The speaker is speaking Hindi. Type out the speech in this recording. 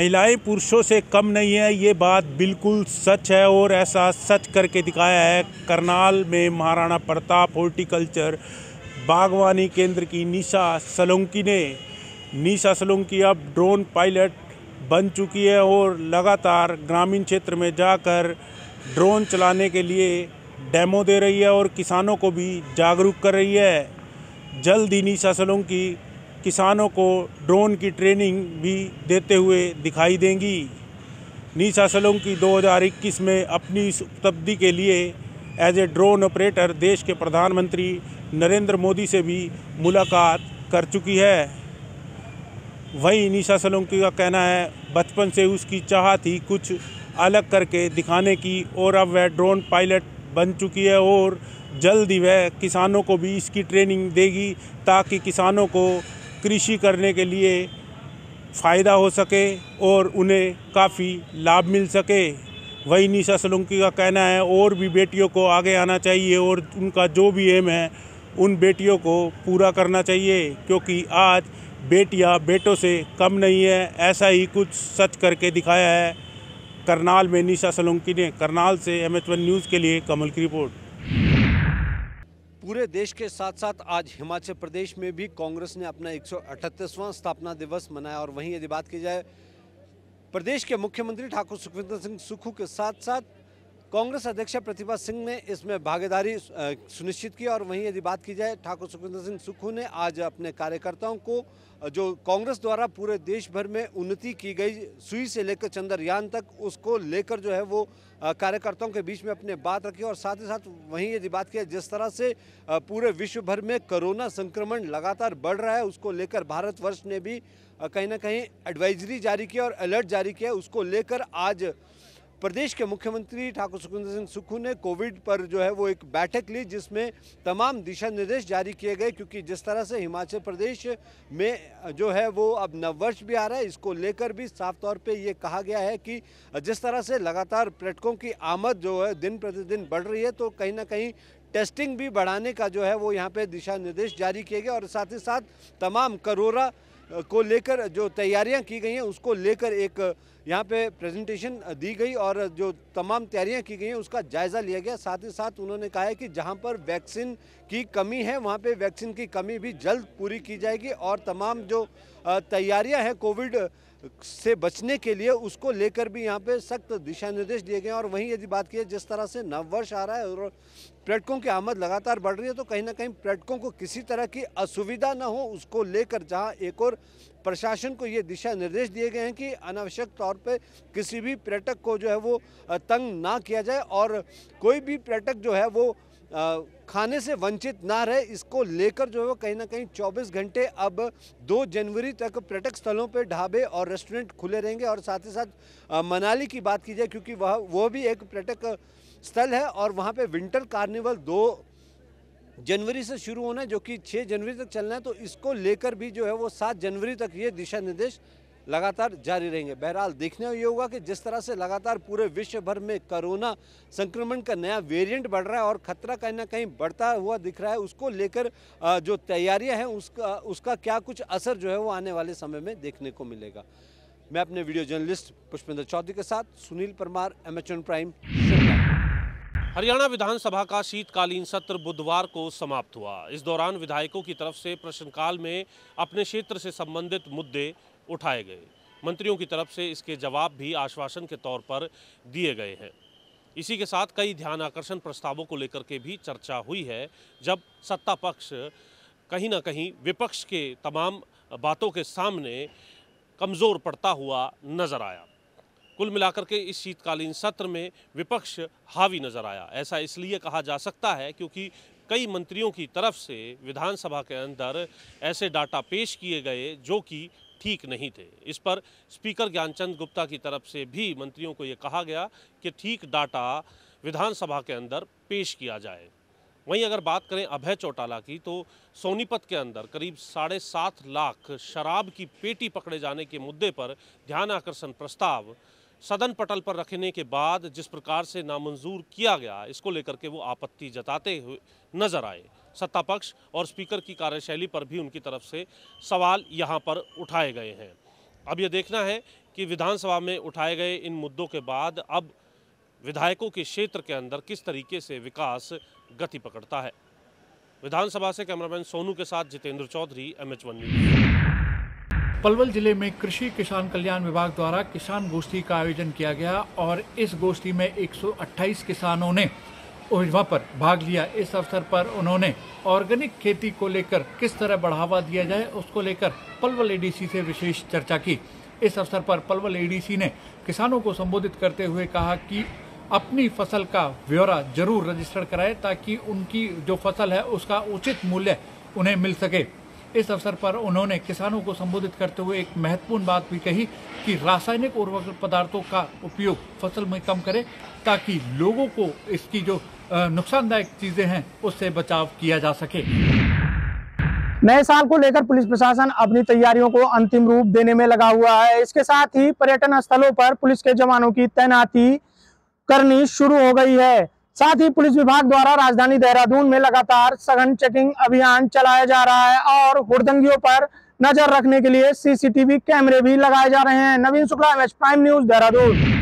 महिलाएं पुरुषों से कम नहीं है ये बात बिल्कुल सच है और ऐसा सच करके दिखाया है करनाल में महाराणा प्रताप हॉर्टिकल्चर बागवानी केंद्र की निशा सलोंकी ने निशा सलोंकी अब ड्रोन पायलट बन चुकी है और लगातार ग्रामीण क्षेत्र में जाकर ड्रोन चलाने के लिए डेमो दे रही है और किसानों को भी जागरूक कर रही है जल्द ही निशा सलोंकी किसानों को ड्रोन की ट्रेनिंग भी देते हुए दिखाई देंगी सलोंग की 2021 में अपनी इस उपलब्धि के लिए एज ए ड्रोन ऑपरेटर देश के प्रधानमंत्री नरेंद्र मोदी से भी मुलाकात कर चुकी है वहीं निशा सोलंकी का कहना है बचपन से उसकी चाह थी कुछ अलग करके दिखाने की और अब वह ड्रोन पायलट बन चुकी है और जल्द ही वह किसानों को भी इसकी ट्रेनिंग देगी ताकि किसानों को कृषि करने के लिए फ़ायदा हो सके और उन्हें काफ़ी लाभ मिल सके वही निशा सोलंकी का कहना है और भी बेटियों को आगे आना चाहिए और उनका जो भी एम है उन बेटियों को पूरा करना चाहिए क्योंकि आज बेटियां बेटों से कम नहीं है ऐसा ही कुछ सच करके दिखाया है करनाल में निशा सोलंकी ने करनाल से एम एच वन न्यूज़ के लिए कमल की रिपोर्ट पूरे देश के साथ साथ आज हिमाचल प्रदेश में भी कांग्रेस ने अपना एक स्थापना दिवस मनाया और वहीं यदि बात की जाए प्रदेश के मुख्यमंत्री ठाकुर सुखविंदर सिंह सुखू के साथ साथ कांग्रेस अध्यक्ष प्रतिभा सिंह ने इसमें भागीदारी सुनिश्चित की और वहीं यदि बात की जाए ठाकुर सुखविंदर सिंह सुक्खू ने आज अपने कार्यकर्ताओं को जो कांग्रेस द्वारा पूरे देश भर में उन्नति की गई सुई से लेकर चंद्रयान तक उसको लेकर जो है वो कार्यकर्ताओं के बीच में अपने बात रखी और साथ ही साथ वहीं यदि बात किया जिस तरह से पूरे विश्व भर में कोरोना संक्रमण लगातार बढ़ रहा है उसको लेकर भारतवर्ष ने भी कहीं ना कहीं एडवाइजरी जारी की और अलर्ट जारी किया उसको लेकर आज प्रदेश के मुख्यमंत्री ठाकुर सुखविंदर सिंह सुक्खू ने कोविड पर जो है वो एक बैठक ली जिसमें तमाम दिशा निर्देश जारी किए गए क्योंकि जिस तरह से हिमाचल प्रदेश में जो है वो अब नववर्ष भी आ रहा है इसको लेकर भी साफ तौर पे ये कहा गया है कि जिस तरह से लगातार पर्यटकों की आमद जो है दिन प्रतिदिन बढ़ रही है तो कहीं ना कहीं टेस्टिंग भी बढ़ाने का जो है वो यहाँ पे दिशा निर्देश जारी किए गए और साथ ही साथ तमाम करोरा को लेकर जो तैयारियां की गई हैं उसको लेकर एक यहाँ पे प्रेजेंटेशन दी गई और जो तमाम तैयारियां की गई हैं उसका जायज़ा लिया गया साथ ही साथ उन्होंने कहा है कि जहाँ पर वैक्सीन की कमी है वहाँ पे वैक्सीन की कमी भी जल्द पूरी की जाएगी और तमाम जो तैयारियां हैं कोविड से बचने के लिए उसको लेकर भी यहाँ पे सख्त दिशा निर्देश दिए गए हैं और वहीं यदि बात की जिस तरह से नववर्ष आ रहा है और पर्यटकों की आमद लगातार बढ़ रही है तो कहीं ना कहीं पर्यटकों को किसी तरह की असुविधा ना हो उसको लेकर जहाँ एक और प्रशासन को ये दिशा निर्देश दिए गए हैं कि अनावश्यक तौर पे किसी भी पर्यटक को जो है वो तंग ना किया जाए और कोई भी पर्यटक जो है वो खाने से वंचित ना रहे इसको लेकर जो है वो कहीं ना कहीं 24 घंटे अब 2 जनवरी तक पर्यटक स्थलों पर ढाबे और रेस्टोरेंट खुले रहेंगे और साथ ही साथ मनाली की बात की जाए क्योंकि वह वो भी एक पर्यटक स्थल है और वहाँ पे विंटर कार्निवल दो जनवरी से शुरू होना है जो कि 6 जनवरी तक चलना है तो इसको लेकर भी जो है वो सात जनवरी तक ये दिशा निर्देश लगातार जारी रहेंगे बहरहाल देखने में ये होगा कि जिस तरह से लगातार पूरे विश्व भर में कोरोना संक्रमण का नया वेरिएंट बढ़ रहा है और खतरा कहीं ना कहीं बढ़ता हुआ दिख रहा है उसको लेकर जो तैयारियां हैं उसका उसका क्या कुछ असर जो है वो आने वाले समय में देखने को मिलेगा मैं अपने वीडियो जर्नलिस्ट पुष्पेंद्र चौधरी के साथ सुनील परमार एम प्राइम हरियाणा विधानसभा का शीतकालीन सत्र बुधवार को समाप्त हुआ इस दौरान विधायकों की तरफ से प्रश्नकाल में अपने क्षेत्र से संबंधित मुद्दे उठाए गए मंत्रियों की तरफ से इसके जवाब भी आश्वासन के तौर पर दिए गए हैं इसी के साथ कई ध्यान आकर्षण प्रस्तावों को लेकर के भी चर्चा हुई है जब सत्ता पक्ष कहीं ना कहीं विपक्ष के तमाम बातों के सामने कमज़ोर पड़ता हुआ नज़र आया कुल मिलाकर के इस शीतकालीन सत्र में विपक्ष हावी नज़र आया ऐसा इसलिए कहा जा सकता है क्योंकि कई मंत्रियों की तरफ से विधानसभा के अंदर ऐसे डाटा पेश किए गए जो कि ठीक नहीं थे इस पर स्पीकर ज्ञानचंद गुप्ता की तरफ से भी मंत्रियों को ये कहा गया कि ठीक डाटा विधानसभा के अंदर पेश किया जाए वहीं अगर बात करें अभय चौटाला की तो सोनीपत के अंदर करीब साढ़े सात लाख शराब की पेटी पकड़े जाने के मुद्दे पर ध्यान आकर्षण प्रस्ताव सदन पटल पर रखने के बाद जिस प्रकार से नामंजूर किया गया इसको लेकर के वो आपत्ति जताते हुए नजर आए सत्ता पक्ष और स्पीकर की कार्यशैली पर भी उनकी तरफ से सवाल यहाँ पर उठाए गए हैं अब ये देखना है कि विधानसभा में उठाए गए इन मुद्दों के बाद अब विधायकों के क्षेत्र के अंदर किस तरीके से विकास गति पकड़ता है विधानसभा से कैमरामैन सोनू के साथ जितेंद्र चौधरी एम एच पलवल जिले में कृषि किसान कल्याण विभाग द्वारा किसान गोष्ठी का आयोजन किया गया और इस गोष्ठी में 128 किसानों ने ओहिवा पर भाग लिया इस अवसर पर उन्होंने ऑर्गेनिक खेती को लेकर किस तरह बढ़ावा दिया जाए उसको लेकर पलवल एडीसी से विशेष चर्चा की इस अवसर पर पलवल एडीसी ने किसानों को संबोधित करते हुए कहा कि अपनी फसल का ब्यौरा जरूर रजिस्टर कराएं ताकि उनकी जो फसल है उसका उचित मूल्य उन्हें मिल सके इस अवसर पर उन्होंने किसानों को संबोधित करते हुए एक महत्वपूर्ण बात भी कही कि रासायनिक उर्वरक पदार्थों का उपयोग फसल में कम करें ताकि लोगों को इसकी जो नुकसानदायक चीज़ें हैं उससे बचाव किया जा सके नए साल को लेकर पुलिस प्रशासन अपनी तैयारियों को अंतिम रूप देने में लगा हुआ है इसके साथ ही पर्यटन स्थलों पर पुलिस के जवानों की तैनाती करनी शुरू हो गई है साथ ही पुलिस विभाग द्वारा राजधानी देहरादून में लगातार सघन चेकिंग अभियान चलाया जा रहा है और हुड़दंगियों पर नजर रखने के लिए सीसीटीवी कैमरे भी लगाए जा रहे हैं Naveen Shukla M Prime News Dehradun